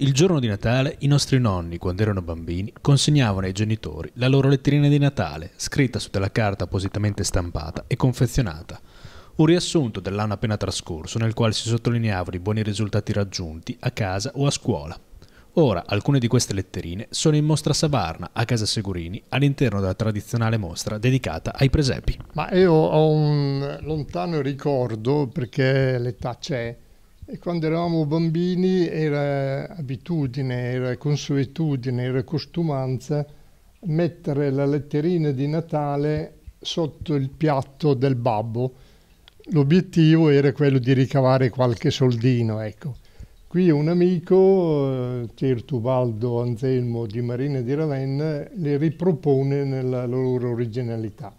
Il giorno di Natale i nostri nonni, quando erano bambini, consegnavano ai genitori la loro letterina di Natale, scritta su della carta appositamente stampata e confezionata. Un riassunto dell'anno appena trascorso nel quale si sottolineavano i buoni risultati raggiunti a casa o a scuola. Ora, alcune di queste letterine sono in mostra a Savarna a Casa Segurini all'interno della tradizionale mostra dedicata ai presepi. Ma io ho un lontano ricordo, perché l'età c'è, e quando eravamo bambini era abitudine, era consuetudine, era costumanza mettere la letterina di Natale sotto il piatto del babbo. L'obiettivo era quello di ricavare qualche soldino, ecco. Qui un amico, eh, Tirtubaldo Anselmo di Marina di Ravenna, le ripropone nella loro originalità.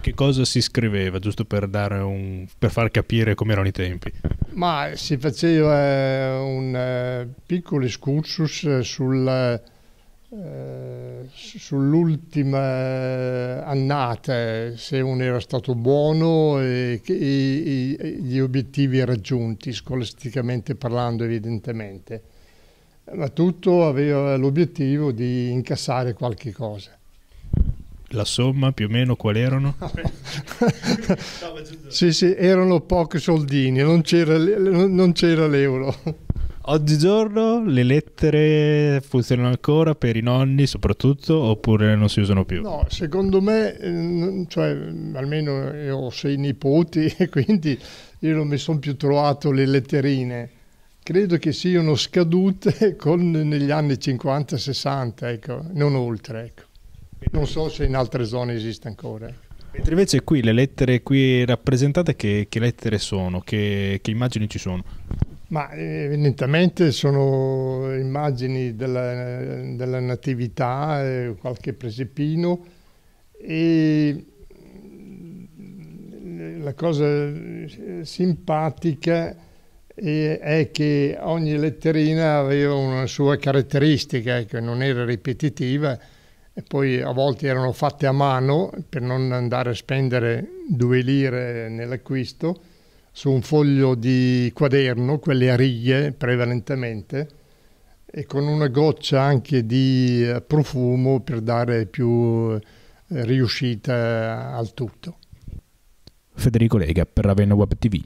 Che cosa si scriveva, giusto per, un, per far capire com'erano i tempi? Ma si faceva eh, un eh, piccolo excursus sul, eh, sull'ultima annata, se uno era stato buono e gli obiettivi raggiunti, scolasticamente parlando evidentemente. Ma tutto aveva l'obiettivo di incassare qualche cosa la somma più o meno qual erano? sì, sì, erano pochi soldini, non c'era, non c'era l'euro. Oggigiorno le lettere funzionano ancora per i nonni soprattutto oppure non si usano più? No, secondo me, ehm, cioè, almeno io ho sei nipoti e quindi io non mi sono più trovato le letterine. Credo che siano scadute con, negli anni 50-60, ecco, non oltre. Ecco. Non so se in altre zone esiste ancora. Mentre invece qui le lettere qui rappresentate che, che lettere sono, che, che, immagini ci sono? Ma evidentemente eh, sono immagini della, della natività, eh, qualche presepino e mm, la cosa eh, simpatica è che ogni letterina aveva una sua caratteristica, che ecco, non era ripetitiva e poi a volte erano fatte a mano per non andare a spendere due lire nell'acquisto su un foglio di quaderno, quelle a righe prevalentemente, e con una goccia anche di eh, profumo per dare più eh, riuscita al tutto. Federico Lega per Ravenna Web TV.